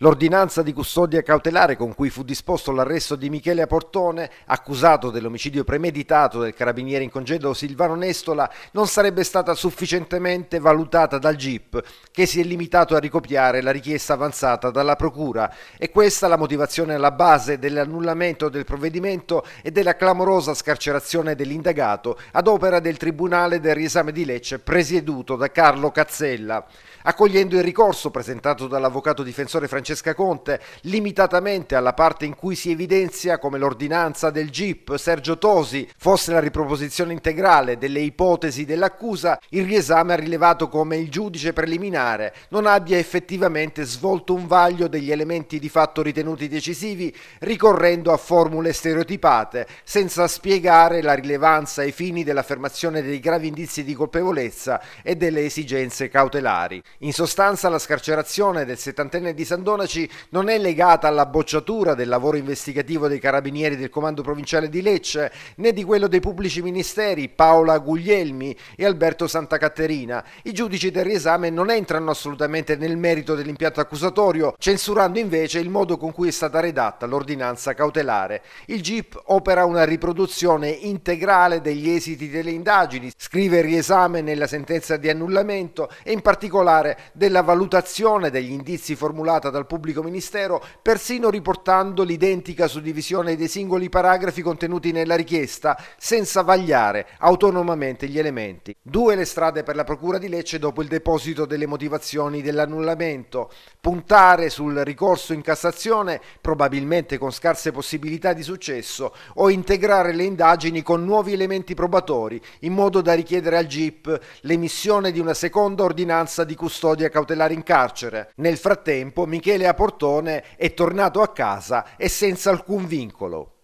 L'ordinanza di custodia cautelare con cui fu disposto l'arresto di Michele Portone, accusato dell'omicidio premeditato del carabiniere in congedo Silvano Nestola, non sarebbe stata sufficientemente valutata dal GIP, che si è limitato a ricopiare la richiesta avanzata dalla Procura. E questa la motivazione alla base dell'annullamento del provvedimento e della clamorosa scarcerazione dell'indagato ad opera del Tribunale del riesame di Lecce presieduto da Carlo Cazzella. Accogliendo il ricorso presentato dall'avvocato difensore francese Francesca Conte, limitatamente alla parte in cui si evidenzia come l'ordinanza del GIP Sergio Tosi fosse la riproposizione integrale delle ipotesi dell'accusa, il riesame ha rilevato come il giudice preliminare non abbia effettivamente svolto un vaglio degli elementi di fatto ritenuti decisivi ricorrendo a formule stereotipate, senza spiegare la rilevanza ai fini dell'affermazione dei gravi indizi di colpevolezza e delle esigenze cautelari. In sostanza la scarcerazione del settantenne di Sandone cronaci non è legata alla bocciatura del lavoro investigativo dei carabinieri del comando provinciale di Lecce né di quello dei pubblici ministeri Paola Guglielmi e Alberto Santa Caterina. I giudici del riesame non entrano assolutamente nel merito dell'impianto accusatorio, censurando invece il modo con cui è stata redatta l'ordinanza cautelare. Il GIP opera una riproduzione integrale degli esiti delle indagini, scrive il riesame nella sentenza di annullamento e in particolare della valutazione degli indizi formulata dal pubblico ministero, persino riportando l'identica suddivisione dei singoli paragrafi contenuti nella richiesta, senza vagliare autonomamente gli elementi. Due le strade per la Procura di Lecce dopo il deposito delle motivazioni dell'annullamento. Puntare sul ricorso in Cassazione, probabilmente con scarse possibilità di successo, o integrare le indagini con nuovi elementi probatori, in modo da richiedere al GIP l'emissione di una seconda ordinanza di custodia cautelare in carcere. Nel frattempo, Michele Michele Aportone è tornato a casa e senza alcun vincolo.